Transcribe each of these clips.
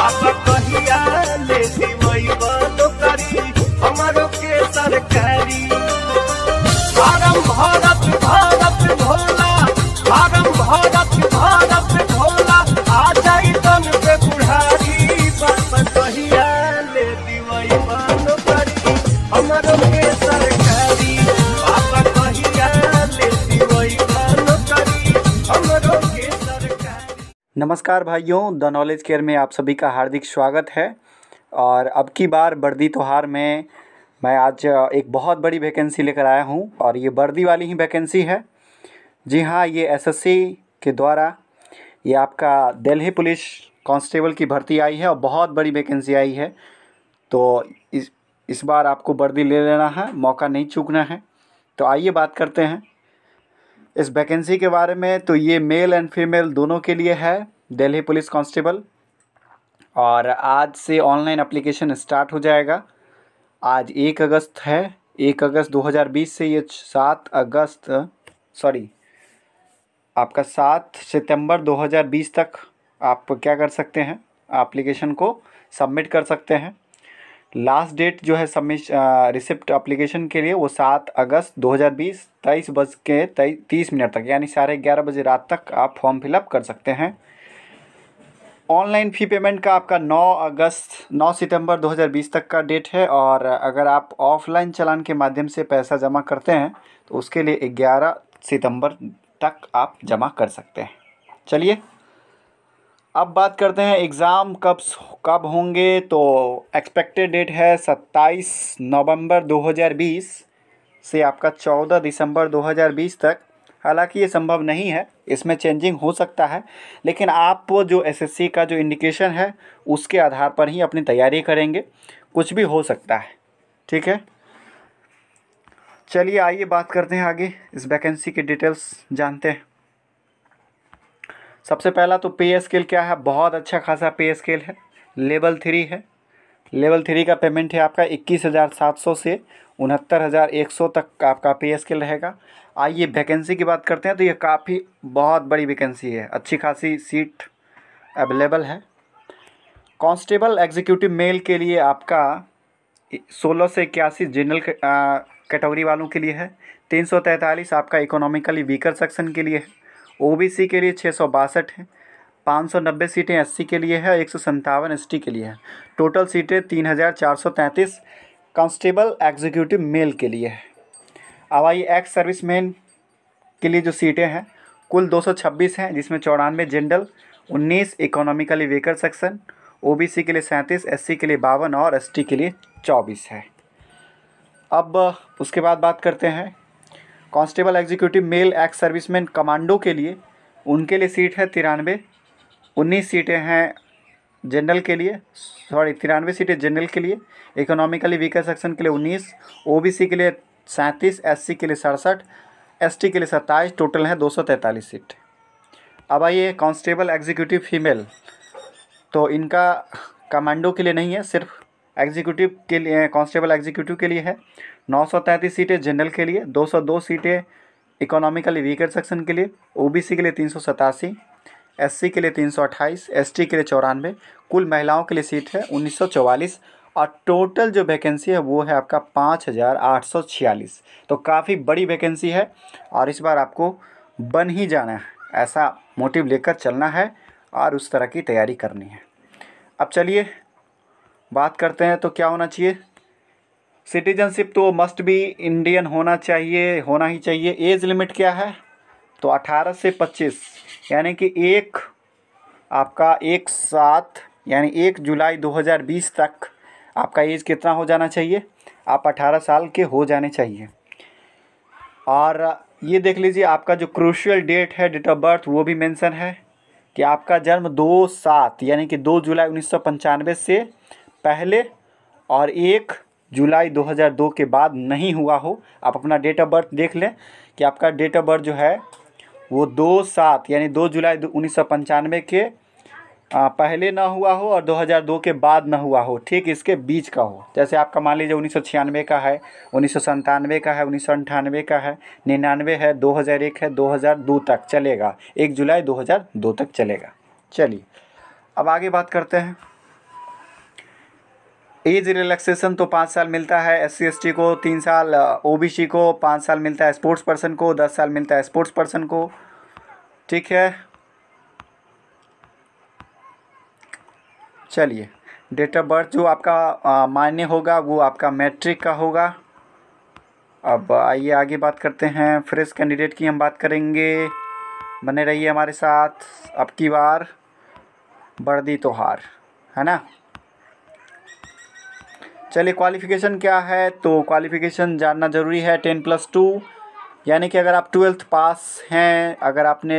आप कहिया ले सिमैबा तो करी हमारो के सरकारी नमस्कार भाइयों द नॉलेज केयर में आप सभी का हार्दिक स्वागत है और अब की बार बर्दी त्यौहार में मैं आज एक बहुत बड़ी वैकेंसी लेकर आया हूं और ये बर्दी वाली ही वैकेंसी है जी हाँ ये एसएससी के द्वारा ये आपका दिल्ली पुलिस कांस्टेबल की भर्ती आई है और बहुत बड़ी वैकेंसी आई है तो इस इस बार आपको बर्दी ले लेना है मौका नहीं चूकना है तो आइए बात करते हैं इस वैकेंसी के बारे में तो ये मेल एंड फीमेल दोनों के लिए है दिल्ली पुलिस कांस्टेबल और आज से ऑनलाइन एप्लीकेशन स्टार्ट हो जाएगा आज एक अगस्त है एक अगस्त 2020 से ये सात अगस्त सॉरी आपका सात सितंबर 2020 तक आप क्या कर सकते हैं एप्लीकेशन को सबमिट कर सकते हैं लास्ट डेट जो है सबमिश रिसिप्ट एप्लीकेशन के लिए वो सात अगस्त 2020 तेईस बज के तेईस मिनट तक यानी साढ़े ग्यारह बजे रात तक आप फॉर्म फिलअप कर सकते हैं ऑनलाइन फ़ी पेमेंट का आपका 9 अगस्त 9 सितंबर 2020 तक का डेट है और अगर आप ऑफलाइन चलान के माध्यम से पैसा जमा करते हैं तो उसके लिए 11 सितंबर तक आप जमा कर सकते हैं चलिए अब बात करते हैं एग्ज़ाम कब कब होंगे तो एक्सपेक्टेड डेट है 27 नवंबर 2020 से आपका 14 दिसंबर 2020 तक हालांकि ये संभव नहीं है इसमें चेंजिंग हो सकता है लेकिन आप जो एसएससी का जो इंडिकेशन है उसके आधार पर ही अपनी तैयारी करेंगे कुछ भी हो सकता है ठीक है चलिए आइए बात करते हैं आगे इस वैकेंसी की डिटेल्स जानते हैं सबसे पहला तो पे स्केल क्या है बहुत अच्छा खासा पे स्केल है लेवल थ्री है लेवल थ्री का पेमेंट है आपका इक्कीस हज़ार सात सौ से उनहत्तर हज़ार एक सौ तक आपका पे स्केल रहेगा आइए वैकेंसी की बात करते हैं तो ये काफ़ी बहुत बड़ी वैकेंसी है अच्छी खासी सीट अवेलेबल है कांस्टेबल एग्जीक्यूटिव मेल के लिए आपका सोलह से इक्यासी जनरल कैटेगरी वालों के लिए है तीन सौ तैंतालीस आपका इकोनॉमिकली वीकर सेक्शन के लिए है ओ के लिए छः सौ बासठ है पाँच सौ नब्बे सीटें एस के लिए है एक सौ सन्तावन एस के लिए है टोटल सीटें तीन हज़ार चार सौ तैंतीस कॉन्स्टेबल एग्जीक्यूटिव मेल के लिए है हवाई एक्स सर्विस मैन के लिए जो सीटें हैं कुल 226 हैं जिसमें चौरानवे general 19 economically weaker section OBC के लिए सैंतीस एससी के लिए बावन और एसटी के लिए चौबीस है अब उसके बाद बात करते हैं constable executive male ex serviceman commando के लिए उनके लिए सीट है तिरानवे उन्नीस सीटें हैं जनरल के लिए सॉरी तिरानवे सीटें जनरल के लिए इकोनॉमिकली वीकर सेक्शन के लिए उन्नीस ओबीसी के लिए सैंतीस एस के लिए सड़सठ एस के लिए सत्ताईस टोटल हैं दो सौ तैंतालीस सीट अब आइए कांस्टेबल एग्जीक्यूटिव फीमेल तो इनका कमांडो के लिए नहीं है सिर्फ एग्जीक्यूटिव के लिए कांस्टेबल एग्जीक्यूटिव के लिए है नौ सौ तैंतीस सीटें जनरल के लिए दो सौ दो सीटें इकोनॉमिकली वीकर सेक्शन के लिए ओबीसी के लिए तीन सौ सतासी एससी के लिए तीन सौ अट्ठाईस एसटी के लिए चौरानवे कुल महिलाओं के लिए सीट है उन्नीस सौ चौवालीस और टोटल जो वैकेंसी है वो है आपका पाँच हज़ार आठ सौ छियालीस तो काफ़ी बड़ी वैकेंसी है और इस बार आपको बन ही जाना है ऐसा मोटिव लेकर चलना है और उस तरह की तैयारी करनी है अब चलिए बात करते हैं तो क्या होना चाहिए सिटीजनशिप तो मस्ट भी इंडियन होना चाहिए होना ही चाहिए एज लिमिट क्या है तो अठारह से पच्चीस यानी कि एक आपका एक सात यानी एक जुलाई 2020 तक आपका एज कितना हो जाना चाहिए आप अठारह साल के हो जाने चाहिए और ये देख लीजिए आपका जो क्रूशियल डेट है डेट ऑफ बर्थ वो भी मेंशन है कि आपका जन्म दो सात यानी कि दो जुलाई उन्नीस से पहले और एक जुलाई 2002 के बाद नहीं हुआ हो आप अपना डेट ऑफ बर्थ देख लें कि आपका डेट ऑफ बर्थ जो है वो दो सात यानी दो जुलाई उन्नीस के पहले ना हुआ हो और 2002 के बाद ना हुआ हो ठीक इसके बीच का हो जैसे आपका मान लीजिए उन्नीस का है उन्नीस का है उन्नीस का है निन्यानवे है 2001 है 2002 तक चलेगा एक जुलाई 2002 तक चलेगा चलिए अब आगे बात करते हैं एज रिलैक्सेशन तो पाँच साल मिलता है एस सी को तीन साल ओबीसी को पाँच साल मिलता है स्पोर्ट्स पर्सन को दस साल मिलता है स्पोर्ट्स पर्सन को ठीक है चलिए डेट ऑफ बर्थ जो आपका मायने होगा वो आपका मैट्रिक का होगा अब आइए आगे बात करते हैं फ्रेश कैंडिडेट की हम बात करेंगे बने रहिए हमारे साथ अब की बार बर्दी तोहार है ना चलिए क्वालिफ़िकेशन क्या है तो क्वालिफ़िकेशन जानना ज़रूरी है टेन प्लस टू यानी कि अगर आप ट्वेल्थ पास हैं अगर आपने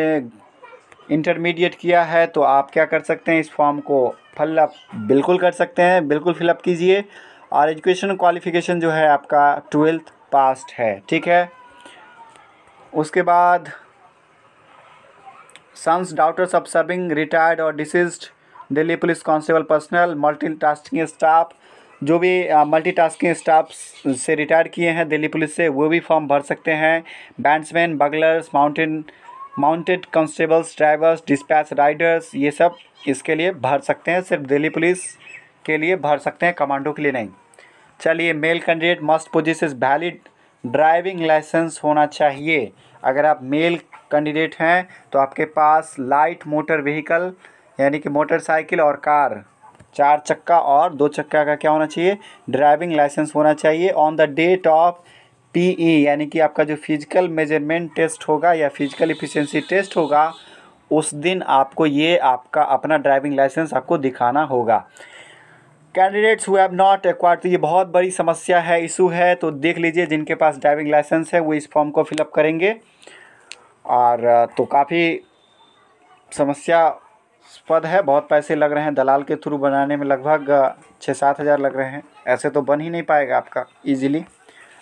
इंटरमीडिएट किया है तो आप क्या कर सकते हैं इस फॉर्म को फिलअप बिल्कुल कर सकते हैं बिल्कुल फिलअप कीजिए और एजुकेशन क्वालिफिकेशन जो है आपका ट्वेल्थ पास्ट है ठीक है उसके बाद sons daughters of serving retired और deceased Delhi police constable personnel multitasking staff जो भी मल्टीटास्किंग स्टाफ से रिटायर किए हैं दिल्ली पुलिस से वो भी फॉर्म भर सकते हैं bandsmen buglers mountain mounted constables drivers dispatch riders ये सब इसके लिए भर सकते हैं सिर्फ दिल्ली पुलिस के लिए भर सकते हैं कमांडो के लिए नहीं चलिए male candidate must is valid driving licence होना चाहिए अगर आप मेल कैंडिडेट हैं तो आपके पास लाइट मोटर व्हीकल यानी कि मोटरसाइकिल और कार चार चक्का और दो चक्का का क्या होना चाहिए ड्राइविंग लाइसेंस होना चाहिए on the date of P e, यानी कि आपका जो फिजिकल मेजरमेंट टेस्ट होगा या फिजिकल इफ़िशेंसी टेस्ट होगा उस दिन आपको ये आपका अपना ड्राइविंग लाइसेंस आपको दिखाना होगा candidates who have not acquire तो ये बहुत बड़ी समस्या है इशू है तो देख लीजिए जिनके पास ड्राइविंग लाइसेंस है वो इस फॉर्म को फिलअप करेंगे और तो काफ़ी समस्या पद है बहुत पैसे लग रहे हैं दलाल के थ्रू बनाने में लगभग छः सात हज़ार लग रहे हैं ऐसे तो बन ही नहीं पाएगा आपका ईजिली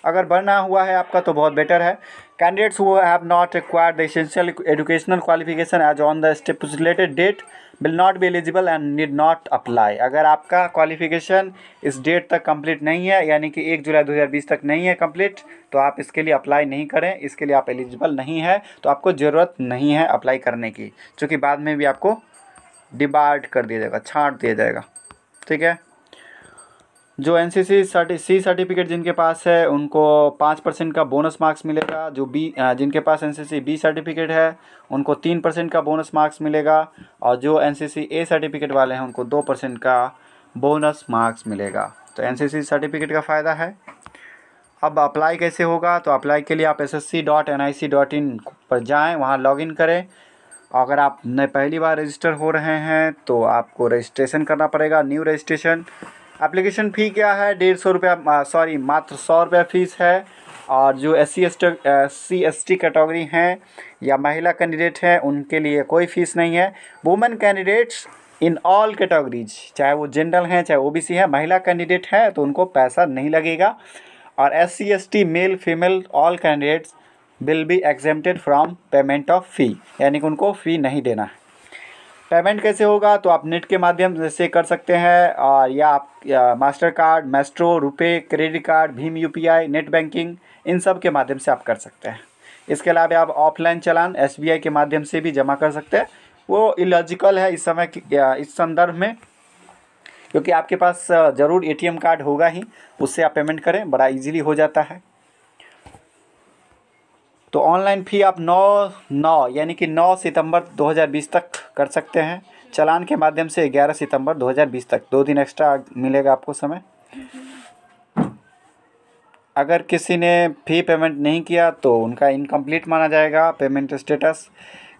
अगर बना हुआ है आपका तो बहुत बेटर है candidates who have not required the essential educational qualification as on the stipulated date will not be eligible and need not apply अगर आपका क्वालिफिकेशन इस डेट तक कंप्लीट नहीं है यानी कि एक जुलाई 2020 तक नहीं है कंप्लीट तो आप इसके लिए अप्लाई नहीं करें इसके लिए आप एलिजिबल नहीं है तो आपको ज़रूरत नहीं है अप्लाई करने की चूँकि बाद में भी आपको डिबार्ड कर दिया जाएगा छाँट दिया जाएगा ठीक है जो एन सी सी सर्टि सी सर्टिफिकेट जिनके पास है उनको पाँच परसेंट का बोनस मार्क्स मिलेगा जो बी जिनके पास N C C B certificate है उनको तीन परसेंट का बोनस मार्क्स मिलेगा और जो N C C A certificate वाले हैं उनको दो परसेंट का बोनस मार्क्स मिलेगा तो एन सी सी सर्टिफिकेट का फ़ायदा है अब अप्लाई कैसे होगा तो अप्लाई के लिए आप S S C dot N I C dot in पर जाएँ वहाँ इन करें अगर आप नए पहली बार रजिस्टर हो रहे हैं तो आपको रजिस्ट्रेशन करना पड़ेगा न्यू रजिस्ट्रेशन एप्लीकेशन फ़ी क्या है डेढ़ सौ रुपया सॉरी मात्र सौ रुपया फ़ीस है और जो S C S T C S T category हैं या महिला कैंडिडेट हैं उनके लिए कोई फ़ीस नहीं है women candidates in all categories चाहे वो जनरल हैं चाहे ओबीसी हैं महिला कैंडिडेट हैं तो उनको पैसा नहीं लगेगा और S C S T male female all candidates will be exempted from payment of fee यानी कि उनको फ़ी नहीं देना है पेमेंट कैसे होगा तो आप नेट के माध्यम से कर सकते हैं और या आप Mastercard Maestro RuPay credit card भीम यूपीआई नेट बैंकिंग इन सब के माध्यम से आप कर सकते हैं इसके अलावा आप ऑफलाइन चलान एसबीआई के माध्यम से भी जमा कर सकते हैं वो इलॉजिकल है इस समय इस संदर्भ में क्योंकि आपके पास ज़रूर एटीएम कार्ड होगा ही उससे आप पेमेंट करें बड़ा इजीली हो जाता है तो ऑनलाइन फ़ी आप 9 नौ यानी कि 9 सितंबर 2020 तक कर सकते हैं चलान के माध्यम से 11 सितंबर 2020 तक दो दिन एक्स्ट्रा मिलेगा आपको समय अगर किसी ने फ़ी पेमेंट नहीं किया तो उनका इनकम्प्लीट माना जाएगा payment status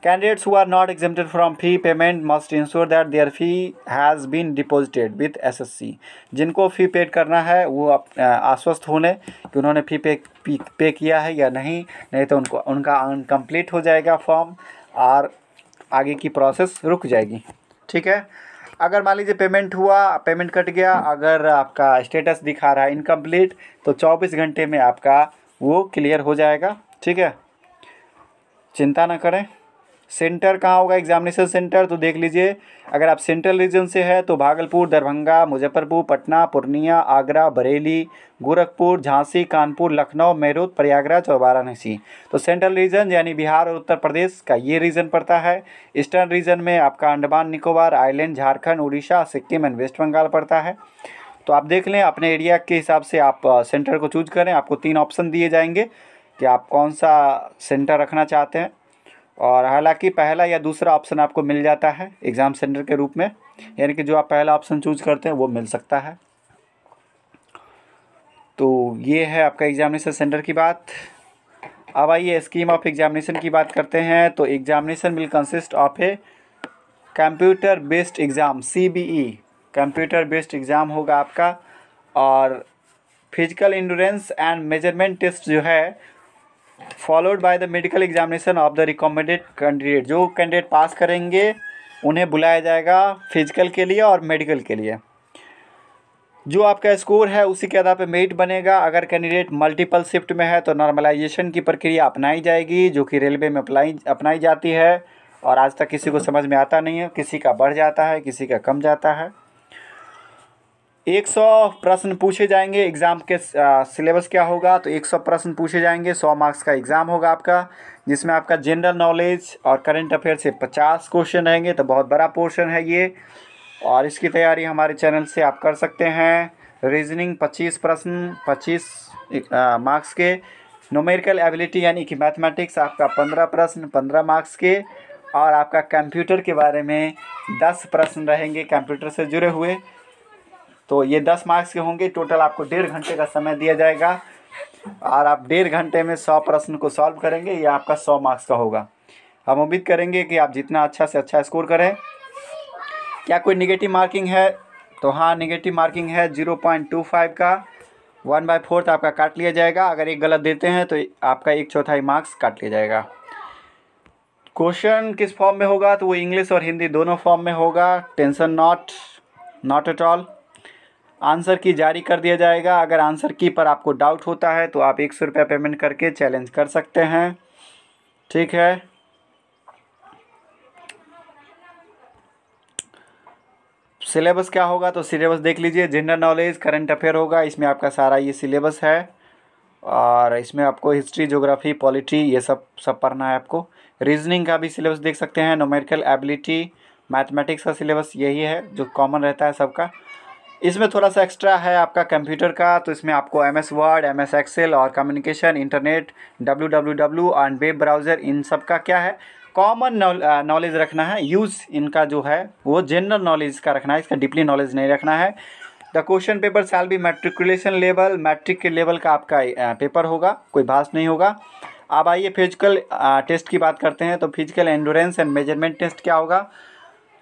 candidates are not are not fee payment must payment that ensure fee has been has with S S C जिनको फ़ी पेड करना है वो आश्वस्त होने कि उन्होंने फ़ी पे पे किया है या नहीं नहीं तो उनको उनका अनकम्प्लीट हो जाएगा फॉर्म और आगे की प्रोसेस रुक जाएगी ठीक है अगर मान लीजिए पेमेंट हुआ पेमेंट कट गया अगर आपका स्टेटस दिखा रहा है इनकम्प्लीट तो चौबीस घंटे में आपका वो क्लियर हो जाएगा ठीक है चिंता ना करें सेंटर कहाँ होगा एग्जामिनेशन सेंटर तो देख लीजिए अगर आप सेंट्रल रीजन से है तो भागलपुर दरभंगा मुजफ्फरपुर पटना पूर्णिया आगरा बरेली गोरखपुर झांसी कानपुर लखनऊ मेरुत प्रयागराज और वाराणसी तो सेंट्रल रीजन यानी बिहार और उत्तर प्रदेश का ये रीजन पड़ता है ईस्टर्न रीजन में आपका अंडमान निकोबार आइलैंड झारखंड उड़ीसा सिक्किम एंड वेस्ट बंगाल पड़ता है तो आप देख लें अपने एरिया के हिसाब से आप सेंटर को चूज करें आपको तीन ऑप्शन दिए जाएंगे कि आप कौन सा सेंटर रखना चाहते हैं और हालांकि पहला या दूसरा ऑप्शन आपको मिल जाता है एग्ज़ाम सेंटर के रूप में यानी कि जो आप पहला ऑप्शन चूज करते हैं वो मिल सकता है तो ये है आपका एग्ज़ामिनेशन सेंटर की बात अब आइए स्कीम ऑफ एग्ज़ामिनेशन की बात करते हैं तो examination will consist of a computer based exam C B E computer based exam होगा आपका और physical endurance and measurement test जो है followed by the medical examination of the recommended candidate जो कैंडिडेट पास करेंगे उन्हें बुलाया जाएगा फिजिकल के लिए और मेडिकल के लिए जो आपका स्कोर है उसी के आधार पर मेरिट बनेगा अगर कैंडिडेट मल्टीपल शिफ्ट में है तो नॉर्मलाइजेशन की प्रक्रिया अपनाई जाएगी जो कि रेलवे में अप्लाई अपनाई जाती है और आज तक किसी को समझ में आता नहीं है किसी का बढ़ जाता है किसी का कम जाता है एक सौ प्रश्न पूछे जाएंगे एग्ज़ाम के सिलेबस क्या होगा तो एक सौ प्रश्न पूछे जाएंगे सौ मार्क्स का एग्ज़ाम होगा आपका जिसमें आपका जनरल नॉलेज और करंट अफेयर से पचास क्वेश्चन रहेंगे तो बहुत बड़ा पोर्शन है ये और इसकी तैयारी हमारे चैनल से आप कर सकते हैं रीजनिंग पच्चीस प्रश्न पच्चीस मार्क्स के नोमेरिकल एबिलिटी यानी कि मैथमेटिक्स आपका पंद्रह प्रश्न पंद्रह मार्क्स के और आपका कंप्यूटर के बारे में दस प्रश्न रहेंगे कंप्यूटर से जुड़े हुए तो ये दस मार्क्स के होंगे टोटल आपको डेढ़ घंटे का समय दिया जाएगा और आप डेढ़ घंटे में सौ प्रश्न को सॉल्व करेंगे ये आपका सौ मार्क्स का होगा हम उम्मीद करेंगे कि आप जितना अच्छा से अच्छा स्कोर करें क्या कोई निगेटिव मार्किंग है तो हाँ निगेटिव मार्किंग है जीरो पॉइंट टू फाइव का वन बाई फोर्थ आपका काट लिया जाएगा अगर एक गलत देते हैं तो आपका एक चौथाई मार्क्स काट लिया जाएगा क्वेश्चन किस फॉर्म में होगा तो वो इंग्लिश और हिंदी दोनों फॉर्म में होगा tension not not at all answer key जारी कर दिया जाएगा अगर आंसर की पर आपको डाउट होता है तो आप एक सौ रुपया पेमेंट करके चैलेंज कर सकते हैं ठीक है सिलेबस क्या होगा तो सिलेबस देख लीजिए जनरल नॉलेज करंट अफेयर होगा इसमें आपका सारा ये सिलेबस है और इसमें आपको हिस्ट्री ज्योग्राफी पॉलिटी ये सब सब पढ़ना है आपको रीजनिंग का भी सिलेबस देख सकते हैं नोमेरिकल एबिलिटी मैथमेटिक्स का सिलेबस यही है जो कॉमन रहता है सबका इसमें थोड़ा सा एक्स्ट्रा है आपका कंप्यूटर का तो इसमें आपको M S Word M S Excel और communication internet W W W and web browser इन सब का क्या है कॉमन नॉलेज uh, रखना है यूज़ इनका जो है वो जनरल नॉलेज का रखना है इसका डीपली नॉलेज नहीं रखना है the question paper shall be matriculation level matric के लेवल का आपका पेपर uh, होगा कोई भाष नहीं होगा अब आइए फिजिकल टेस्ट uh, की बात करते हैं तो physical endurance and measurement test क्या होगा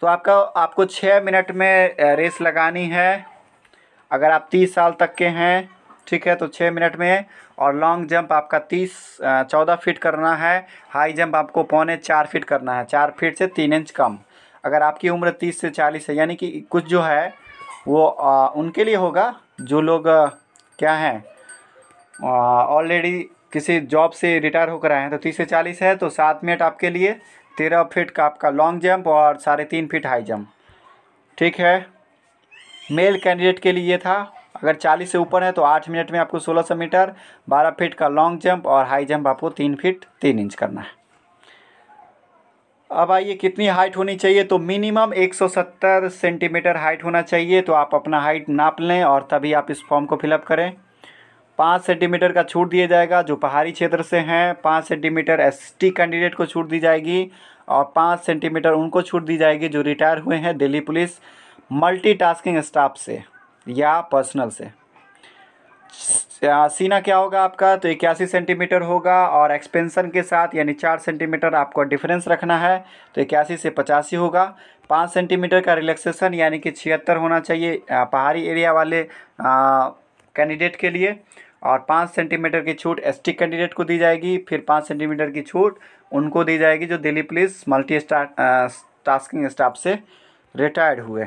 तो आपका आपको छः मिनट में रेस लगानी है अगर आप तीस साल तक के हैं ठीक है तो छः मिनट में और लॉन्ग जंप आपका तीस चौदह फीट करना है हाई जंप आपको पौने चार फीट करना है चार फीट से तीन इंच कम अगर आपकी उम्र तीस से चालीस है यानी कि कुछ जो है वो आ, उनके लिए होगा जो लोग आ, क्या हैं ऑलरेडी किसी जॉब से रिटायर होकर आए हैं तो तीस से चालीस है तो सात मिनट आपके लिए तेरह फीट का आपका लॉन्ग जंप और साढ़े तीन फीट हाई जंप ठीक है मेल कैंडिडेट के लिए ये था अगर चालीस से ऊपर है तो आठ मिनट में आपको सोलह सौ मीटर बारह फीट का लॉन्ग जंप और हाई जंप आपको तीन फीट तीन इंच करना है अब आइए कितनी हाइट होनी चाहिए तो मिनिमम 170 सेंटीमीटर हाइट होना चाहिए तो आप अपना हाइट नाप लें और तभी आप इस फॉर्म को फिलअप करें पाँच सेंटीमीटर का छूट दिया जाएगा जो पहाड़ी क्षेत्र से हैं पाँच सेंटीमीटर एसटी कैंडिडेट को छूट दी जाएगी और पाँच सेंटीमीटर उनको छूट दी जाएगी जो रिटायर हुए हैं दिल्ली पुलिस मल्टीटास्किंग स्टाफ से या पर्सनल से सीना क्या होगा आपका तो इक्यासी सेंटीमीटर होगा और एक्सपेंसन के साथ यानी चार सेंटीमीटर आपको डिफरेंस रखना है तो इक्यासी से पचासी होगा पाँच सेंटीमीटर का रिलैक्सेशन यानी कि छिहत्तर होना चाहिए पहाड़ी एरिया वाले कैंडिडेट के लिए और पाँच सेंटीमीटर की छूट एसटी कैंडिडेट को दी जाएगी फिर पाँच सेंटीमीटर की छूट उनको दी जाएगी जो Delhi police multi tasking staff से रिटायर्ड हुए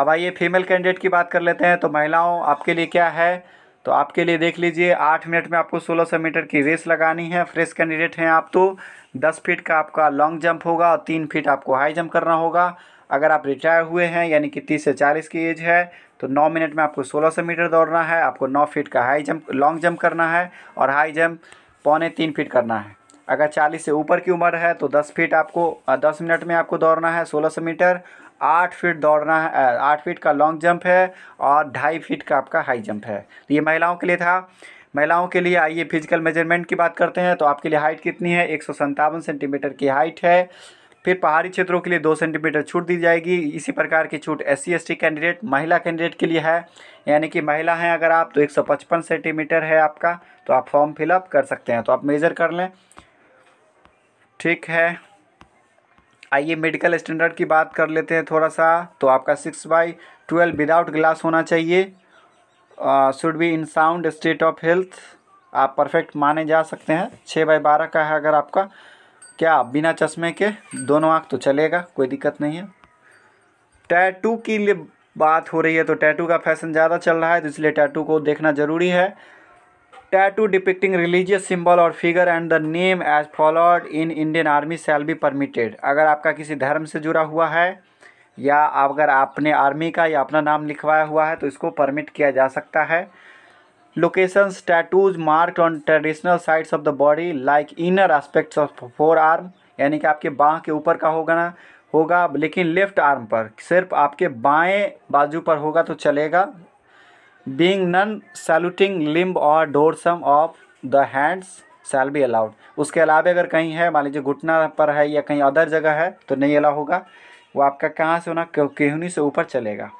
अब आइए फीमेल कैंडिडेट की बात कर लेते हैं तो महिलाओं आपके लिए क्या है तो आपके लिए देख लीजिए आठ मिनट में आपको सोलह सौ मीटर की रेस लगानी है फ्रेश कैंडिडेट हैं आप तो दस फीट का आपका लॉन्ग जंप होगा और तीन फीट आपको हाई जंप करना होगा अगर आप रिटायर हुए हैं यानी कि तीस से चालीस की एज है तो 9 मिनट में आपको 1600 मीटर दौड़ना है आपको 9 फीट का हाई जंप लॉन्ग जंप करना है और हाई जंप पौने तीन फीट करना है अगर 40 से ऊपर की उम्र है तो 10 फीट आपको 10 मिनट में आपको दौड़ना है 1600 मीटर 8 फीट दौड़ना है आठ फीट का लॉन्ग जंप है और ढाई फीट का आपका हाई जंप है तो ये महिलाओं के लिए था महिलाओं के लिए आइए फिजिकल मेजरमेंट की बात करते हैं तो आपके लिए हाइट कितनी है एक सेंटीमीटर की हाइट है फिर पहाड़ी क्षेत्रों के लिए दो सेंटीमीटर छूट दी जाएगी इसी प्रकार की छूट एस सी कैंडिडेट महिला कैंडिडेट के लिए है यानी कि महिला हैं अगर आप तो 155 सेंटीमीटर है आपका तो आप फॉर्म फिलअप कर सकते हैं तो आप मेज़र कर लें ठीक है आइए मेडिकल स्टैंडर्ड की बात कर लेते हैं थोड़ा सा तो आपका six by twelve without glass होना चाहिए should be in sound state of health आप परफेक्ट माने जा सकते हैं छः बाई बारह का है अगर आपका क्या बिना चश्मे के दोनों आँख तो चलेगा कोई दिक्कत नहीं है टैटू की लिए बात हो रही है तो टैटू का फैशन ज़्यादा चल रहा है तो इसलिए टैटू को देखना ज़रूरी है टैटू डिपिक्टिंग रिलीजियस सिंबल और figure and the name as followed in Indian Army shall be permitted अगर आपका किसी धर्म से जुड़ा हुआ है या अगर आपने आर्मी का या अपना नाम लिखवाया हुआ है तो इसको परमिट किया जा सकता है Locations tattoos marked on traditional sides of the body like inner aspects of forearm यानी कि आपके बाह के ऊपर का होगा ना होगा लेकिन लेफ्ट आर्म पर सिर्फ आपके बाएं बाजू पर होगा तो चलेगा बींग नन सैल्यूटिंग लिम्ब और dorsum of the hands shall be allowed उसके अलावा अगर कहीं है मान लीजिए घुटना पर है या कहीं अदर जगह है तो नहीं अलाउ होगा वो आपका कहाँ से होना केहनी से ऊपर चलेगा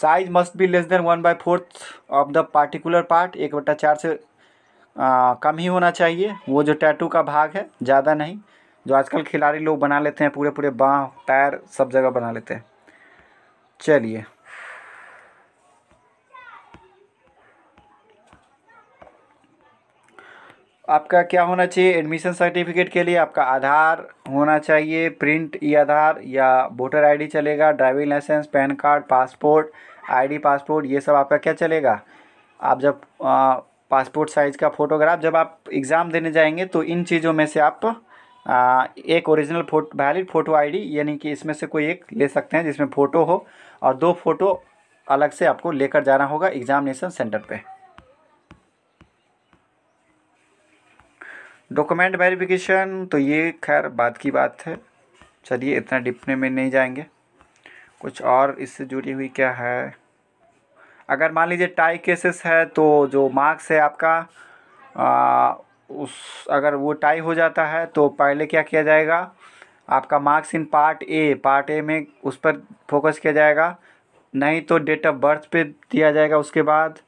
size must be less than one by fourth of the particular part एक बट्टा चार से आ, कम ही होना चाहिए वो जो टैटू का भाग है ज़्यादा नहीं जो आजकल खिलाड़ी लोग बना लेते हैं पूरे पूरे बाँह पैर सब जगह बना लेते हैं चलिए आपका क्या होना चाहिए एडमिशन सर्टिफिकेट के लिए आपका आधार होना चाहिए प्रिंट ई आधार या वोटर आईडी चलेगा driving licence PAN card passport ID passport ये सब आपका क्या चलेगा आप जब पासपोर्ट साइज़ का फ़ोटोग्राफ जब आप एग्ज़ाम देने जाएंगे तो इन चीज़ों में से आप आ, एक original photo valid photo I यानी कि इसमें से कोई एक ले सकते हैं जिसमें फ़ोटो हो और दो फ़ोटो अलग से आपको लेकर जाना होगा एग्ज़ामिनेशन सेंटर पर डॉक्यूमेंट वेरिफिकेशन तो ये खैर बाद की बात है चलिए इतना डिपने में नहीं जाएंगे कुछ और इससे जुड़ी हुई क्या है अगर मान लीजिए टाई केसेस है तो जो मार्क्स है आपका आ, उस अगर वो टाई हो जाता है तो पहले क्या किया जाएगा आपका marks in part A part A में उस पर फोकस किया जाएगा नहीं तो डेट ऑफ बर्थ पे दिया जाएगा उसके बाद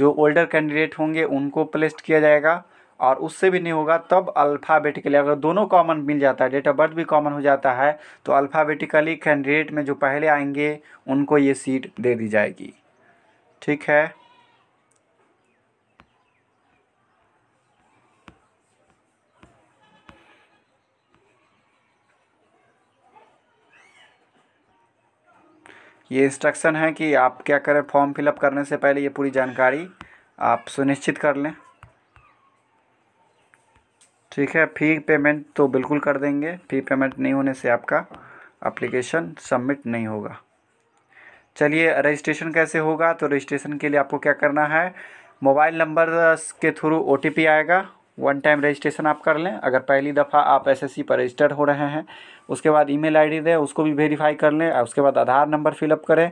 जो ओल्डर कैंडिडेट होंगे उनको प्लेस्ट किया जाएगा और उससे भी नहीं होगा तब अल्फ़ाबेटिकली अगर दोनों कॉमन मिल जाता है डेट ऑफ बर्थ भी कॉमन हो जाता है तो अल्फ़ाबेटिकली कैंडिडेट में जो पहले आएंगे उनको ये सीट दे दी जाएगी ठीक है ये इंस्ट्रक्शन है कि आप क्या करें फॉर्म फिलअप करने से पहले ये पूरी जानकारी आप सुनिश्चित कर लें ठीक है फ़ी पेमेंट तो बिल्कुल कर देंगे फ़ी पेमेंट नहीं होने से आपका अप्लीकेशन सबमिट नहीं होगा चलिए रजिस्ट्रेशन कैसे होगा तो रजिस्ट्रेशन के लिए आपको क्या करना है मोबाइल नंबर के थ्रू ओ आएगा वन टाइम रजिस्ट्रेशन आप कर लें अगर पहली दफ़ा आप एसएससी पर रजिस्टर्ड हो रहे हैं उसके बाद ईमेल आईडी दें उसको भी वेरीफाई कर लें उसके बाद आधार नंबर फिलअप करें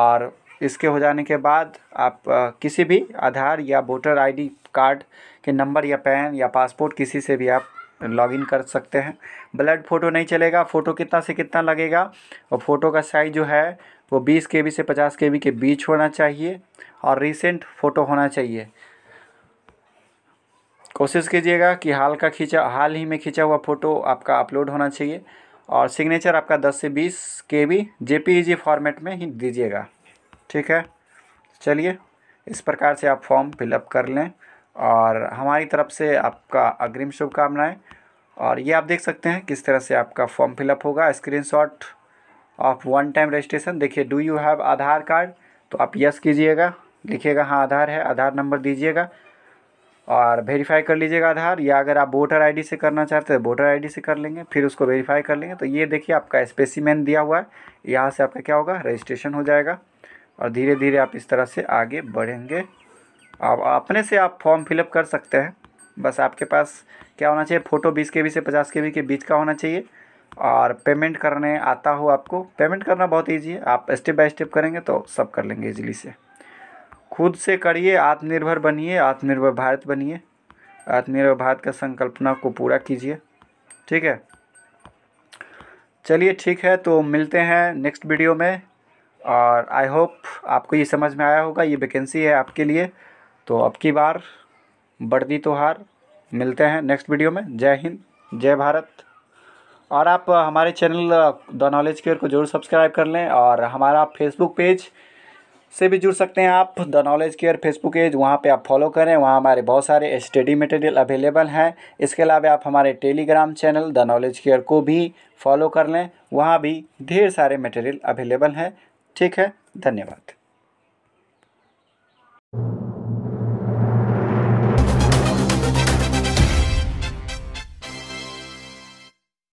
और इसके हो जाने के बाद आप किसी भी आधार या वोटर आईडी कार्ड के नंबर या पैन या पासपोर्ट किसी से भी आप लॉगिन कर सकते हैं ब्लड फ़ोटो नहीं चलेगा फ़ोटो कितना से कितना लगेगा और फ़ोटो का साइज़ जो है वो 20 के से 50 के के बीच होना चाहिए और रिसेंट फ़ोटो होना चाहिए कोशिश कीजिएगा कि हाल का खींचा हाल ही में खींचा हुआ फ़ोटो आपका अपलोड होना चाहिए और सिग्नेचर आपका 10 से 20 के बी जेपीईजी फॉर्मेट में ही दीजिएगा ठीक है चलिए इस प्रकार से आप फॉर्म फिलअप कर लें और हमारी तरफ से आपका अग्रिम शुभकामनाएँ और ये आप देख सकते हैं किस तरह से आपका फॉर्म फिलअप होगा screenshot of one time registration देखिए do you have Aadhaar card तो आप यस कीजिएगा लिखिएगा हाँ आधार है आधार नंबर दीजिएगा और वेरीफाई कर लीजिएगा आधार या अगर आप वोटर आईडी से करना चाहते हैं वोटर आईडी से कर लेंगे फिर उसको वेरीफाई कर लेंगे तो ये देखिए आपका स्पेसिमेंट दिया हुआ है यहाँ से आपका क्या होगा रजिस्ट्रेशन हो जाएगा और धीरे धीरे आप इस तरह से आगे बढ़ेंगे आप अपने से आप फॉर्म फिलअप कर सकते हैं बस आपके पास क्या होना चाहिए फ़ोटो बीस के बी से पचास के बी के बीच का होना चाहिए और पेमेंट करने आता हो आपको पेमेंट करना बहुत ईजी है आप स्टेप बाय स्टेप करेंगे तो सब कर लेंगे ईजिली से खुद से करिए आत्मनिर्भर बनिए आत्मनिर्भर भारत बनिए आत्मनिर्भर भारत का संकल्पना को पूरा कीजिए ठीक है चलिए ठीक है तो मिलते हैं नेक्स्ट वीडियो में और आई होप आपको ये समझ में आया होगा ये वैकेंसी है आपके लिए तो अब की बार बढ़ती तो हार मिलते हैं नेक्स्ट वीडियो में जय हिंद जय भारत और आप हमारे चैनल द नॉलेज केयर को जरूर सब्सक्राइब कर लें और हमारा फेसबुक पेज से भी जुड़ सकते हैं आप the knowledge care Facebook page वहाँ पे आप फॉलो करें वहाँ हमारे बहुत सारे स्टडी मटेरियल अवेलेबल हैं इसके अलावा आप हमारे Telegram channel the knowledge care को भी फॉलो कर लें वहाँ भी ढेर सारे मटेरियल अवेलेबल हैं ठीक है धन्यवाद